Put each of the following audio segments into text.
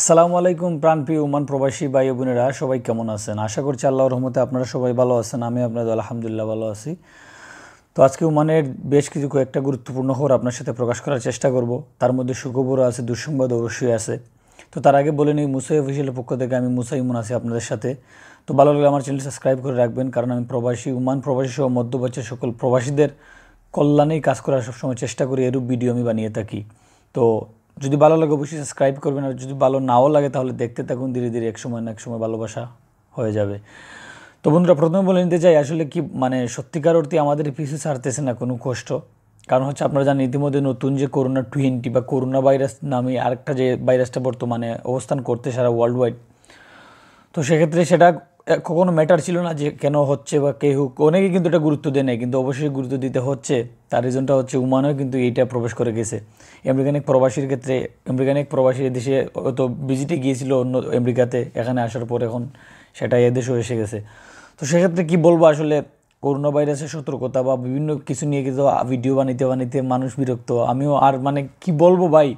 আসসালামু আলাইকুম প্রাণপ্রিয় উমান প্রবাসী ভাই বোনেরা সবাই কেমন আছেন আশা করছি আল্লাহ রহমতে আপনারা সবাই ভালো আছেন আমি আপনাদের আলহামদুলিল্লাহ ভালো আছি তো আজকে উমানের বেশ কিছু কয়েকটা গুরুত্বপূর্ণ খবর আপনার সাথে প্রকাশ করার চেষ্টা করব তার মধ্যে সুখবরও আছে দুঃসংবাদ অবশ্যই আছে তো তার আগে বলে নিই মুসাই অফিসিয়ালের পক্ষ থেকে আমি মুসাই ইমন আছি আপনাদের সাথে তো ভালো লাগলে আমার চ্যানেল সাবস্ক্রাইব করে রাখবেন কারণ আমি প্রবাসী উমান প্রবাসী সহ মধ্যপ্রাচ্যের সকল প্রবাসীদের কল্যাণেই কাজ করার সবসময় চেষ্টা করি এরূপ ভিডিও আমি বানিয়ে থাকি তো যদি ভালো লাগে অবশ্যই সাবস্ক্রাইব করবেন আর যদি ভালো নাও লাগে তাহলে দেখতে থাকুন ধীরে ধীরে এক সময় না এক সময় ভালোবাসা হয়ে যাবে তো বন্ধুরা প্রথমে বলে নিতে চাই আসলে কি মানে সত্যিকার অর্থে আমাদের পিছু ছাড়তেছে না কোনো কষ্ট কারণ হচ্ছে আপনারা জানেন ইতিমধ্যে নতুন যে করোনা টোয়েন্টি বা করোনা ভাইরাস নামে আরেকটা যে ভাইরাসটা বর্তমানে অবস্থান করতে সারা ওয়ার্ল্ড ওয়াইড তো সেক্ষেত্রে সেটা কখনো ম্যাটার ছিল না যে কেন হচ্ছে বা কে হোক অনেকে কিন্তু এটা গুরুত্ব দেয় নাই কিন্তু অবশ্যই গুরুত্ব দিতে হচ্ছে তার রিজনটা হচ্ছে উমানও কিন্তু এইটা প্রবেশ করে গেছে আমেরিকানিক প্রবাসীর ক্ষেত্রে আমেরিকানিক প্রবাসী দেশে হয়তো ভিজিটে গিয়েছিল অন্য আমেরিকাতে এখানে আসার পর এখন সেটা এদেশেও এসে গেছে তো সেক্ষেত্রে কী বলবো আসলে করোনা ভাইরাসের সতর্কতা বা বিভিন্ন কিছু নিয়ে কিন্তু ভিডিও বানাইতে বানাইতে মানুষ বিরক্ত আমিও আর মানে কি বলবো ভাই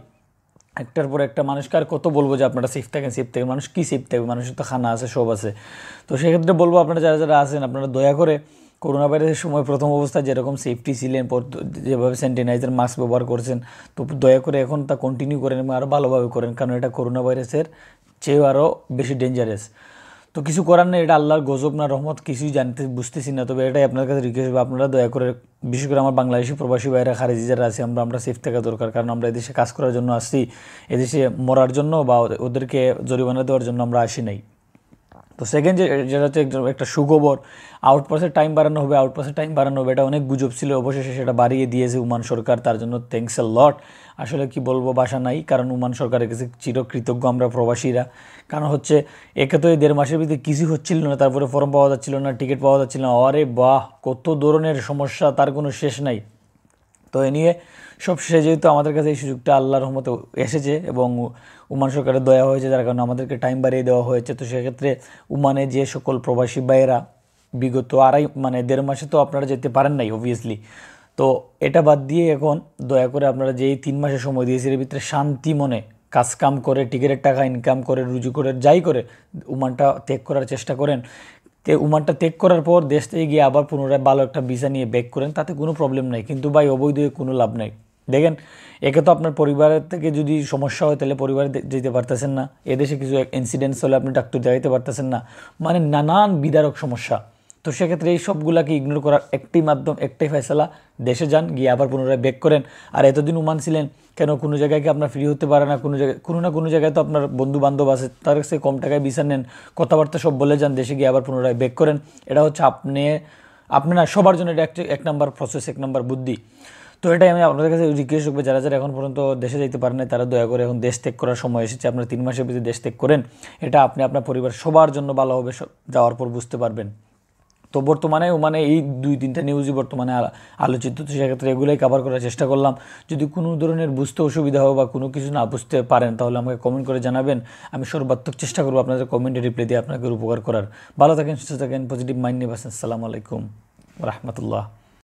একটার পর একটা মানুষকে আর কত বলবো যে আপনারা সেফ থাকেন সেফ থাকেন মানুষ কী সেফ থাকবে মানুষের তো খানা আছে সব আছে তো সেক্ষেত্রে বলবো আপনারা যারা যারা আছেন আপনারা দয়া করে করোনা ভাইরাসের সময় প্রথম অবস্থায় যেরকম সেফটি ছিলেন পর যেভাবে স্যানিটাইজার মাস্ক ব্যবহার করছেন তো দয়া করে এখন তা কন্টিনিউ করেন এবং আরও ভালোভাবে করেন কারণ এটা করোনা ভাইরাসের চেয়েও আরও বেশি ডেঞ্জারাস তো কিছু করার নেই এটা আল্লাহর গজব না রহমত কিছুই জানতে বুঝতেছি না তবে এটাই আপনার কাছে রিকোয়েস্ট আপনারা দয়া করে বিশেষ করে আমার বাংলাদেশি প্রবাসী ভাইরা খারেজি যারা আছে আমরা আমরা সেফ থাকা দরকার কারণ আমরা এদেশে কাজ করার জন্য আসছি এদেশে মরার জন্য বা ওদেরকে জরিমানা দেওয়ার জন্য আমরা আসি নাই তো সেকেন্ড যে যেটা হচ্ছে একটা সুখবর আউটপাসের টাইম বাড়ানো হবে আউটপাসের টাইম বাড়ানো হবে এটা অনেক গুজব ছিল অবশেষে সেটা বাড়িয়ে দিয়েছে উমান সরকার তার জন্য থ্যাংকস এ লট আসলে কি বলবো বাসা নাই কারণ উমান সরকারের কাছে চিরকৃতজ্ঞ আমরা প্রবাসীরা কারণ হচ্ছে একে তো এই দেড় মাসের ভিতরে কিছু হচ্ছিল না তারপরে ফর্ম পাওয়া যাচ্ছিল না টিকিট পাওয়া যাচ্ছিল না অরে বাহ কত ধরনের সমস্যা তার কোনো শেষ নাই তো এ নিয়ে সবশেষে যেহেতু আমাদের কাছে এই সুযোগটা আল্লাহর রহমতে এসেছে এবং উমান সরকারের দয়া হয়েছে যার কারণে আমাদেরকে টাইম বাড়িয়ে দেওয়া হয়েছে তো সেক্ষেত্রে উমানে যে সকল প্রবাসী বাইরা বিগত আড়াই মানে দেড় মাসে তো আপনারা যেতে পারেন নাই অবভিয়াসলি তো এটা বাদ দিয়ে এখন দয়া করে আপনারা যেই তিন মাসের সময় দিয়েছি এর ভিতরে শান্তি মনে কাজকাম করে টিকিটের টাকা ইনকাম করে রুজু করে যাই করে উমানটা ত্যাগ করার চেষ্টা করেন তে উমানটা ত্যাগ করার পর দেশ থেকে গিয়ে আবার পুনরায় ভালো একটা ভিসা নিয়ে ব্যাক করেন তাতে কোনো প্রবলেম নেই কিন্তু ভাই অবৈধ কোনো লাভ নাই দেখেন একে তো আপনার পরিবারের থেকে যদি সমস্যা হয় তাহলে পরিবারে যেতে পারতেছেন না এদেশে কিছু ইনসিডেন্টস হলে আপনি ডাক্তার দেখাইতে পারতেছেন না মানে নানান বিদারক সমস্যা তো সেক্ষেত্রে এই সবগুলাকে ইগনোর করার একটি মাধ্যম একটাই ফেসলা দেশে যান গিয়ে আবার পুনরায় ব্যাক করেন আর এতদিন উমান ছিলেন কেন কোনো জায়গায় কি আপনার ফ্রি হতে পারে না কোনো জায়গায় কোনো না কোনো জায়গায় তো আপনার বন্ধু বান্ধব আছে তার কাছে কম টাকায় বিচার নেন কথাবার্তা সব বলে যান দেশে গিয়ে আবার পুনরায় ব্যাক করেন এটা হচ্ছে আপনি আপনি না সবার জন্য এটা এক নম্বর প্রসেস এক নম্বর বুদ্ধি তো এটাই আমি আপনাদের কাছে রিকোয়েস্ট করবো যারা যারা এখন পর্যন্ত দেশে যেতে পারেন না তারা দয়া করে এখন দেশ ত্যাগ করার সময় এসেছে আপনার তিন মাসের ভিতরে দেশ ত্যাগ করেন এটা আপনি আপনার পরিবার সবার জন্য ভালো হবে যাওয়ার পর বুঝতে পারবেন তো বর্তমানে মানে এই দুই তিনটা নিউজই বর্তমানে আলোচিত তো সেক্ষেত্রে এগুলোই কাভার করার চেষ্টা করলাম যদি কোনো ধরনের বুঝতে অসুবিধা হয় বা কোনো কিছু না বুঝতে পারেন তাহলে আমাকে কমেন্ট করে জানাবেন আমি সর্বাত্মক চেষ্টা করবো আপনাদের কমেন্টে রিপ্লাই দিয়ে আপনাকে উপকার করার ভালো থাকেন সুস্থ থাকেন পজিটিভ মাইন্ড নিয়ে বাসেন আসসালামু আলাইকুম রহমতুল্লাহ